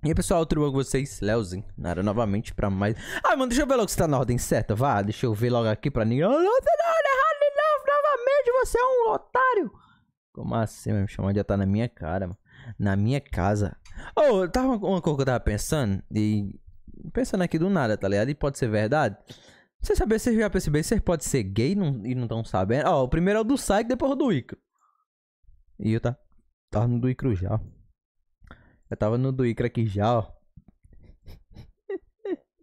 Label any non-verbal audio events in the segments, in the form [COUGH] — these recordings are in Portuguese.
E aí, pessoal, tudo bom com vocês? Leozinho, na Nara novamente pra mais... Ah, mano, deixa eu ver logo se tá na ordem certa, vá. Deixa eu ver logo aqui pra ninguém... Não, tá na é ordem errada de novo, novamente, você é um otário. Como assim, mano? Chamar já tá na minha cara, mano. Na minha casa. Ô, oh, tava uma coisa que eu tava pensando e... Pensando aqui do nada, tá ligado? E pode ser verdade. Você saber, vocês já perceberam que você pode ser gay não, e não tão sabendo? Ó, oh, o primeiro é o do Psyche, depois o do Icro. E eu tá... Tava no do Icro já, ó. Eu tava no do Icra aqui já, ó.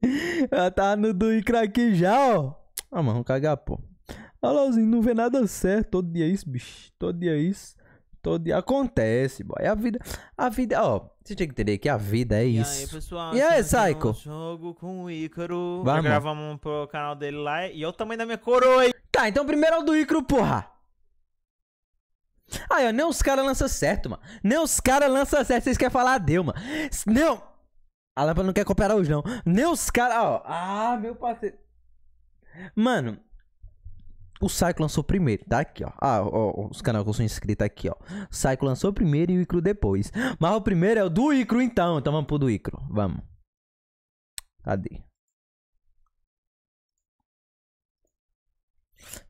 [LAUGHS] Eu tava no do Icra aqui já, ó. Ah, mano, cagar, pô. Alôzinho, não vê nada certo. Todo dia é isso, bicho. Todo dia é isso. Todo dia acontece, boy. A vida. A vida, ó. Você tinha que entender que a vida é isso. E aí, pessoal? E aí, Psycho? jogo com o Ícaro. Vamos. Gravamos pro canal dele lá. E eu também da minha coroa. Tá, então primeiro é o do Ícaro, porra. Aí, ó, nem os caras lançam certo, mano. Nem os caras lançam certo. Vocês querem falar deu, mano. Não. A lâmpada não quer cooperar hoje, não. Nem os caras, ó. Ah, meu parceiro. Mano. O Cycle lançou primeiro, tá aqui, ó. Ah, ó, os canais que eu sou inscrito é aqui, ó. O lançou primeiro e o Icro depois. Mas o primeiro é o do Icro, então. Então vamos pro do Icro. Vamos. Cadê?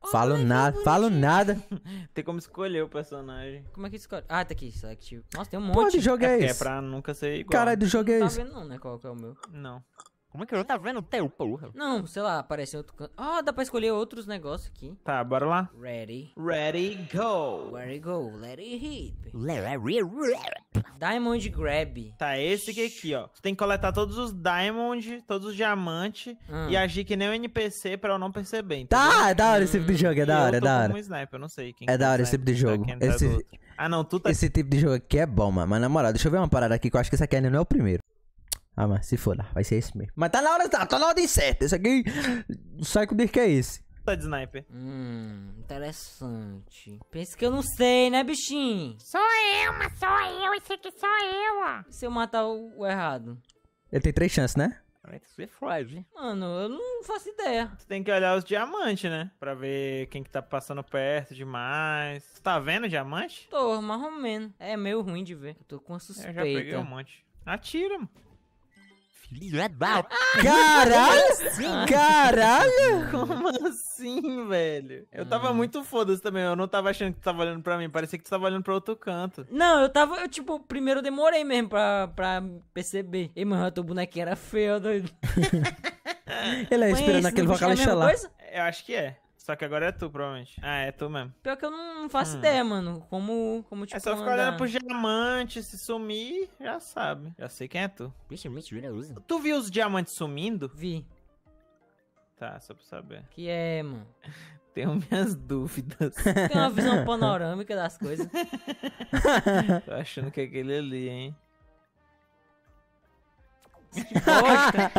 Oh, falo nada, falo [LAUGHS] nada. tem como escolher o personagem. Como é que escolhe? Ah, tá aqui, select. Nossa, tem um monte. Pô, de jogo é, é esse? É pra nunca ser igual. Caralho, é de jogo é tá esse? Tá vendo não, né, qual é o meu. Não. Como é que eu não tá vendo o teu, porra? Não, sei lá, apareceu outro canto. Ah, dá pra escolher outros negócios aqui. Tá, bora lá. Ready. Ready, go. Ready, go. Let it hit. Diamond Grab. Tá, esse aqui, aqui ó. Você tem que coletar todos os Diamond, todos os diamantes hum. Ah. e agir que nem um NPC pra eu não perceber. Tá, entendeu? Tá, é da hora esse tipo de jogo, é da hora, é da hora. Um sniper, eu não sei quem é da é hora esse tipo de jogo. Tá, tá esse... ah, não, tu tá... Esse tipo de jogo aqui é bom, mano. Mas na moral, deixa eu ver uma parada aqui que eu acho que esse aqui ainda não é o primeiro. Ah, mas se for lá, vai ser esse mesmo. Mas tá na hora, tá, tá na hora de certa. Esse aqui, sai com o que é esse. Tá de sniper. Hum, interessante. Pensa que eu não sei, né, bichinho? Sou eu, mas sou eu, esse aqui sou eu, ó. Se eu matar o, o errado. Ele tem três chances, né? Isso é fraude. Mano, eu não faço ideia. Tu tem que olhar os diamantes, né? Pra ver quem que tá passando perto demais. Tu tá vendo diamante? Tô, mais ou menos. É meio ruim de ver. Eu tô com a suspeita. É, eu já peguei um monte. Atira, mano. É Caralho! Assim? Caralho! Como assim, velho? Eu tava hum. muito foda-se também. Eu não tava achando que tu tava olhando pra mim. Parecia que tu tava olhando pra outro canto. Não, eu tava. Eu, tipo, primeiro demorei mesmo pra, pra perceber. E, mano, teu bonequinho era feio, doido. [LAUGHS] Ele é esperando aquele vocal lá. Eu acho que é. Só que agora é tu, provavelmente. Ah, é tu mesmo. Pior que eu não faço hum. ideia, mano. Como, como é tipo. É só ficar andar... olhando pro diamante, se sumir, já sabe. Já sei quem é tu. Né? Tu viu os diamantes sumindo? Vi. Tá, só pra saber. Que é, mano. [LAUGHS] Tenho minhas dúvidas. Tem uma visão [LAUGHS] panorâmica das coisas. Tô achando que é aquele ali, hein? Que bosta.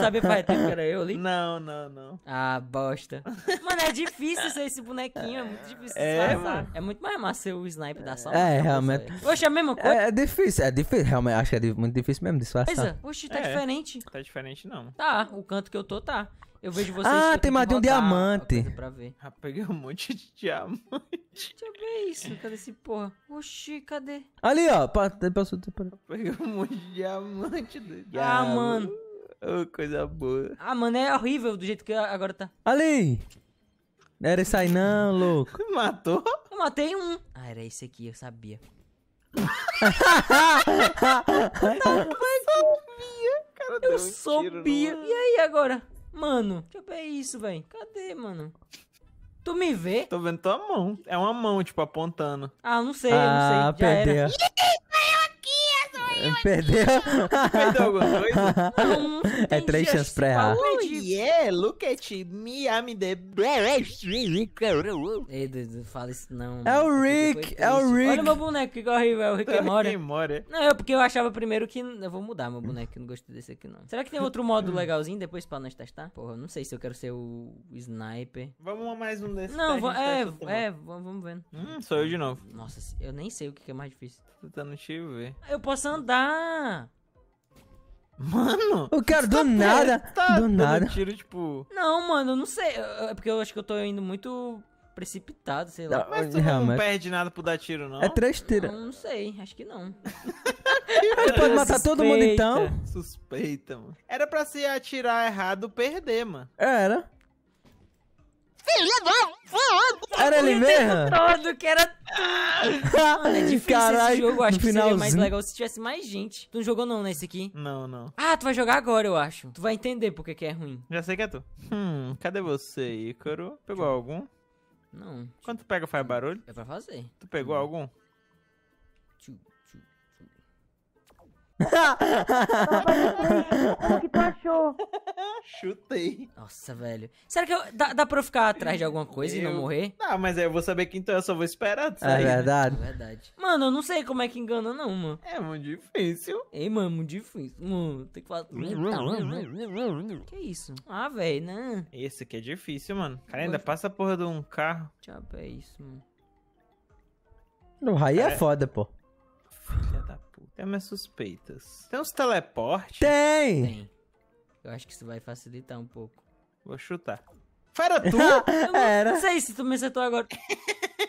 sabia faz tempo que era eu ali? Não, não, não. Ah, bosta. Mano, é difícil ser esse bonequinho, é muito difícil é, É muito mais massa ser o sniper da é. sala. É, realmente. Oxe, é a mesma é, coisa? É, é, difícil, é difícil, realmente. Acho que é muito difícil mesmo disfarçar. Pois é, oxe, tá é, diferente. Tá diferente não. Tá, o canto que eu tô tá. Eu vejo vocês. Ah, tem mais de um diamante. Pra ver. Ah, peguei um monte de diamante. Deixa eu ver isso. Cadê esse porra? Oxi, cadê? Ali, ó. Passou. Peguei um monte de diamante. Do ah, mano. Oh, coisa boa. Ah, mano, é horrível do jeito que agora tá. Ali! Não era isso aí não, louco. [LAUGHS] Matou? Eu matei um. Ah, era esse aqui, eu sabia. tá, [LAUGHS] eu sabia. Cara, eu um sabia. e aí agora? Mano, deixa eu ver isso, velho. Cadê, mano? Tu me vê? Tô vendo tua mão. É uma mão, tipo, apontando. Ah, não sei, ah, eu não sei. Ah, Já perdeu. era. É Perdeu. Perdeu alguma [LAUGHS] coisa? Não, é três chances pra errar. Oh, yeah, é, look at me, I'm the... Ei, Dudu, fala isso não. É o Rick, é o Rick. Olha meu boneco, que horrível, é o Rick e tá, Mori. Não, é porque eu achava primeiro que... Eu vou mudar meu boneco, não gostei desse aqui não. Será que tem outro modo [LAUGHS] legalzinho depois pra nós testar? Porra, eu não sei se eu quero ser o sniper. Vamos mais um desses. Não, tá é, é, vamos vendo. Hum, sou eu de novo. Nossa, eu nem sei o que é mais difícil. Tô tentando te ver. Eu posso andar andar. Mano! O cara do tá nada, tá do nada. Tiro, tipo... Não, mano, eu não sei. É porque eu acho que eu tô indo muito precipitado, sei lá. Não, mas tu não perde nada por dar tiro, não? É três tiros. Não, não sei, acho que não. Ele pode matar Suspeita. todo mundo então? Suspeita, mano. Era pra se atirar errado, perder, mano. Era. Era ele mesmo? todo, que era Mano, é difícil Caralho, esse jogo. Eu acho que seria mais legal se tivesse mais gente. Tu não jogou não nesse né, aqui? Não, não. Ah, tu vai jogar agora, eu acho. Tu vai entender porque que é ruim. Já sei que é tu. Hum, cadê você, Ícaro? Pegou algum? Não. Quando tu pega, faz barulho? É pra fazer. Tu pegou algum? Tchum. Como que tu achou? [LAUGHS] Chutei. Nossa, velho. Será que eu, dá, dá pra eu ficar atrás de alguma coisa eu... e não morrer? Ah, mas aí eu vou saber que então eu só vou esperar sair. É verdade. É verdade. Mano, eu não sei como é que engana não, mano. É muito difícil. Ei, mano, muito difícil. Mano, tem que falar... que isso? Ah, velho, né? Esse aqui é difícil, mano. Cara, ainda passa a porra de um carro. Tchau, é isso, mano. No raio é, é foda, pô tem minhas suspeitas. Tem uns teleportes? Tem! Tem. Eu acho que isso vai facilitar um pouco. Vou chutar. Fera tu? [LAUGHS] não, Era. Não sei se tu me acertou agora. [LAUGHS]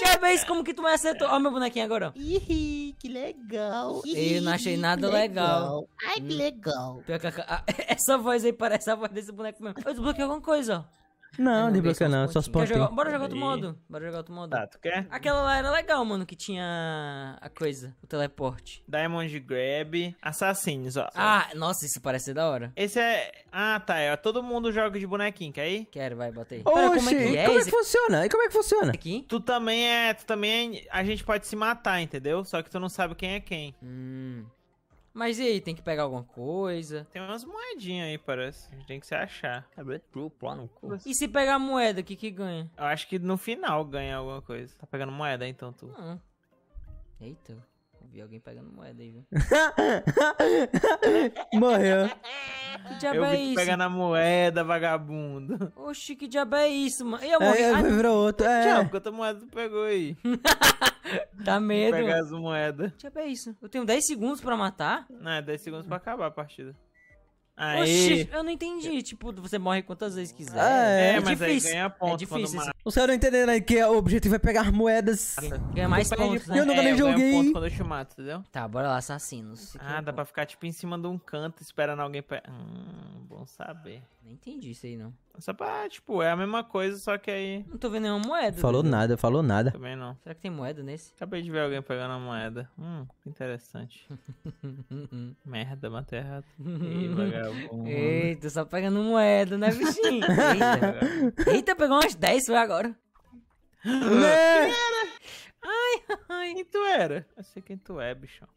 Já isso como que tu me acertou. Ó meu bonequinho agora, ó. Ih, que legal. Eu não achei nada legal. legal. Ai, que hum. legal. [LAUGHS] Essa voz aí parece a voz desse boneco mesmo. Eu desbloqueei alguma coisa, ó. Não, não desbloqueia não, só os pontos. Bora jogar outro modo. Bora jogar outro modo. Tá, tu quer? Aquela lá era legal, mano, que tinha a coisa, o teleporte. Diamond Grab, Assassins, ó. Ah, nossa, isso parece da hora. Esse é... Ah, tá, é todo mundo joga de bonequinho, quer ir? Quero, vai, bota aí. Oxi, Pera, como é que é? Como é que funciona? E como é que funciona? Aqui? Tu também é... Tu também é... A gente pode se matar, entendeu? Só que tu não sabe quem é quem. Hum... Mas e aí, tem que pegar alguma coisa? Tem umas moedinhas aí, parece. Tem que se achar. E se pegar moeda, o que que ganha? Eu acho que no final ganha alguma coisa. Tá pegando moeda, então, tu? Eita, vi alguém pegando moeda aí, viu? [LAUGHS] Morreu. Que diabo é isso? Pega na moeda, vagabundo. Oxi, que diabo é isso, mano? E Eu morri. É, Ai, virou outro. É. Diabo, quanta moeda tu pegou aí? [LAUGHS] Dá medo. Vou pegar as moedas. Que diabo é isso? Eu tenho 10 segundos pra matar? Não, é 10 segundos pra acabar a partida. Aê. Oxi, eu não entendi. Tipo, você morre quantas vezes quiser. Ah, é, é, é mas difícil. aí ganha é ponto. Né, é difícil. Os caras não entenderam aí que o objetivo é pegar moedas. Ganha mais pontos, né? Eu nunca é, nem joguei. Um ponto quando eu chamar, entendeu? Tá, bora lá, assassinos. Ah, dá pra ficar, tipo, em cima de um canto esperando alguém... pegar. Hum, bom saber não entendi isso aí, não. Só pra, tipo, é a mesma coisa, só que aí. Não tô vendo nenhuma moeda. Falou nada, falou nada. Também não. Será que tem moeda nesse? Acabei de ver alguém pegando a moeda. Hum, interessante. [LAUGHS] Merda, matei errado. [LAUGHS] Ei, Eita, só pegando moeda, né, bichinho? [LAUGHS] Eita, Eita pegou umas 10 foi agora. Quem né? era? Ai, ai. Quem tu era? Eu sei quem tu é, bichão.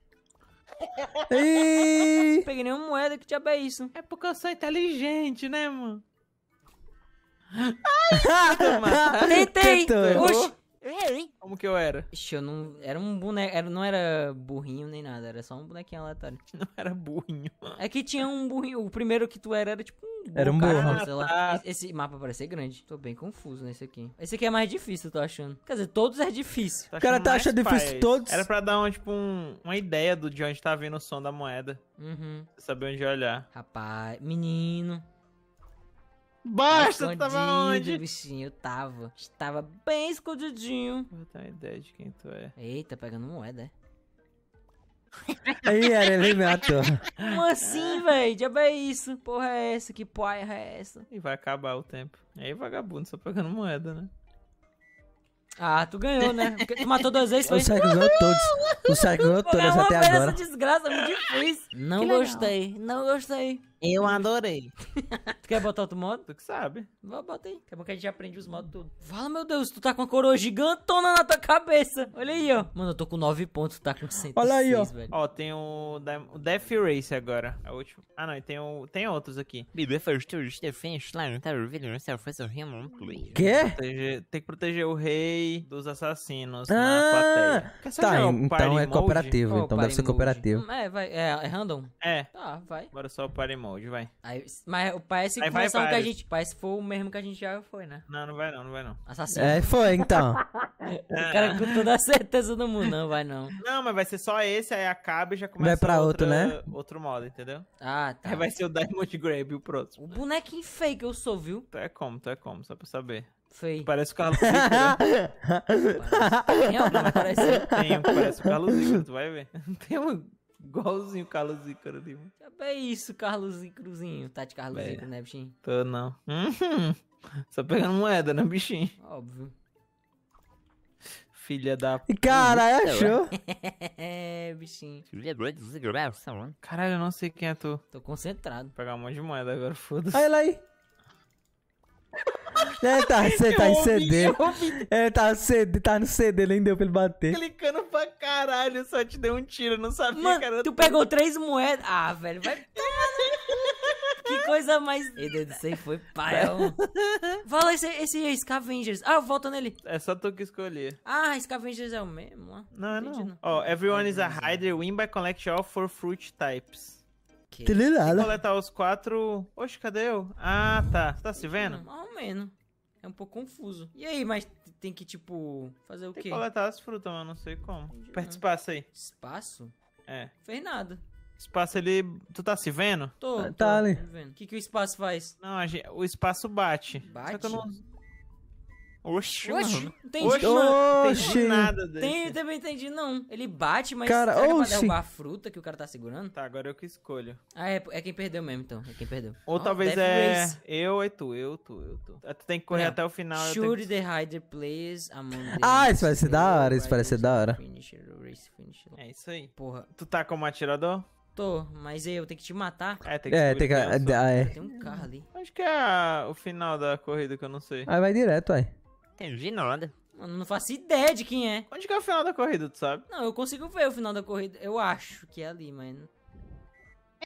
Não Peguei nenhuma moeda, que te é isso? É porque eu sou inteligente, né, mano? Ai, [LAUGHS] [LAUGHS] Tentei! Oxi! Como que eu era? Ixi, eu não. Era um boneco. Era, não era burrinho nem nada, era só um bonequinho aleatório. [LAUGHS] Não era burrinho. É que tinha um burrinho. O primeiro que tu era era tipo um. Era um burro. Sei ah, lá. Tá. Esse mapa parece ser grande. Tô bem confuso nesse aqui. Esse aqui é mais difícil, eu tô achando. Quer dizer, todos é difícil. o cara tá achando difícil todos. Era pra dar uma, tipo, um, uma ideia do de onde tá vindo o som da moeda. Uhum. Saber onde olhar. Rapaz, menino. Basta, tu tava onde? bichinho, eu tava. Estava bem escondidinho. Eu tenho ideia de quem tu é. Eita, pegando moeda, é? Aí, era matou. Como assim, velho? Diabo é isso? Porra é essa? Que porra é essa? E vai acabar o tempo. Aí, vagabundo, só pegando moeda, né? Ah, tu ganhou, né? Porque tu matou duas vezes, [LAUGHS] foi? O Sérgio ganhou todos. O Sérgio ganhou todos até agora. Essa desgraça, muito difícil. Não que gostei, legal. não gostei. Eu hum. adorei. tu quer botar outro modo? Tu que sabe. bota aí. Daqui a pouco a gente aprende os modos tudo. Fala, meu Deus, tu tá com a coroa gigantona na tua cabeça. Olha aí, ó. Mano, eu tô com 9 pontos, tu tá com 106, Olha aí, ó. Velho. Ó, tem o, o Death Race agora. É o último. Ah, não, e tem, o, tem outros aqui. Quê? Tem que proteger o rei dos assassinos ah, na plateia. Tá, então é então é cooperativo. Oh, então deve ser cooperativo. É, vai, é, é random? É. Tá, vai. Agora só o party hoje vai. Aí, mas parece que, Aí que a gente. Parece foi o mesmo que a gente já foi, né? Não, não vai não, não vai não. Assassino. É, foi então. [LAUGHS] O cara com toda a certeza do mundo, não vai não. Não, mas vai ser só esse, aí acaba e já começa Vai pra outro, né outro modo, entendeu? Ah, tá. Aí vai ser o Diamond Grab o próximo. O bonequinho feio que eu sou, viu? Tu então é como, tu então é como, só pra saber. Feio. Parece o Carlos Zico, Parece. Realmente parece. Tem um que parece o Carlos Zico, tu vai ver. [LAUGHS] Tem um Igualzinho o Carlos Ícaro Lima. Que tá é isso, Carlos Ícarozinho. Tá de Carlos Ícaro, né, bichinho? Tô não. Hum, hum. Só pegando moeda, né, bichinho? Óbvio. Filha da puta. Cara, achou? [LAUGHS] é, bichinho. Caralho, eu não sei quem é tu. Tô concentrado. Vou pegar um monte de moeda agora, foda-se. Olha lá aí. Né? Ele tá, você tá em CD. Ouvi. Ele tá, CD, tá no CD, tá nem deu pra ele bater. Clicando pra caralho, só te deu um tiro, não sabia, Mano, cara. Tu pegou três moedas. Ah, velho, vai. que coisa mais. Ele disse do foi pai. Fala esse, esse Scavengers. Ah, volta nele. É só tu que escolher. Ah, Scavengers é o mesmo? Não, é não. Ó, oh, everyone is a hider, win by collect all four fruit types. Que? Tem que né? coletar os quatro. Oxe, cadê eu? Ah, tá. Você tá se vendo? Ah, comendo. É um pouco confuso. E aí, mas tem que, tipo, fazer o tem quê? Tem que coletar as frutas, mas não sei como. Entendi, Perto né? espaço aí. Espaço? É. Fez nada. Espaço ele. Tu tá se vendo? Tô. Tá, tô, ali. O que, que o espaço faz? Não, gente, o espaço bate. Bate. Só que eu não, Oxi, Oxi, mano. Entendi, Oxi. Mano. entendi nada desse. Tem, também entendi, não. Ele bate, mas cara, será oxi. que é derrubar a fruta que o cara tá segurando? Tá, agora eu que escolho. Ah, é, é quem perdeu mesmo, então. É quem perdeu. Ou oh, talvez é eu e é tu, eu, tu, eu, tu. É, tu tem que correr até o final. Shoot que... the rider please? among Ah, isso vai ser da hora, isso parece ser da hora. Finisher, race, finisher. É isso aí. Porra. Tu tá como atirador? Tô, mas eu tenho que te matar. É, tem que, é, tem, que... Ah, é. tem um carro ali. Acho que é o final da corrida que eu não sei. Aí vai direto, aí. Tenho de nada. Eu não faço ideia de quem é. Onde que é o final da corrida, tu sabe? Não, eu consigo ver o final da corrida. Eu acho que é ali, mas...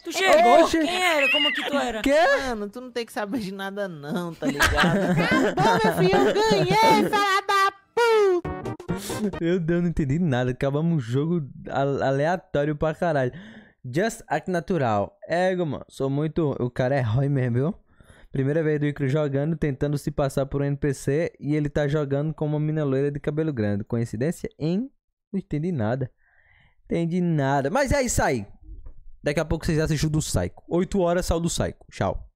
Tu é, chegou? Oxe. Quem era? Como que tu era? Quê? Mano, tu não tem que saber de nada não, tá ligado? [LAUGHS] Acabou, meu filho, eu ganhei, filha da puta! Meu Deus, não entendi nada. Acabamos um jogo aleatório pra caralho. Just Act Natural. Ego, mano, sou muito... O cara é ruim mesmo, viu? Primeira vez do Icro jogando, tentando se passar por um NPC e ele tá jogando com uma mina loira de cabelo grande. Coincidência? Hein? Não entendi nada. Entendi nada. Mas é isso aí. Daqui a pouco vocês assistem o do Psycho. 8 horas, sal do Psycho. Tchau.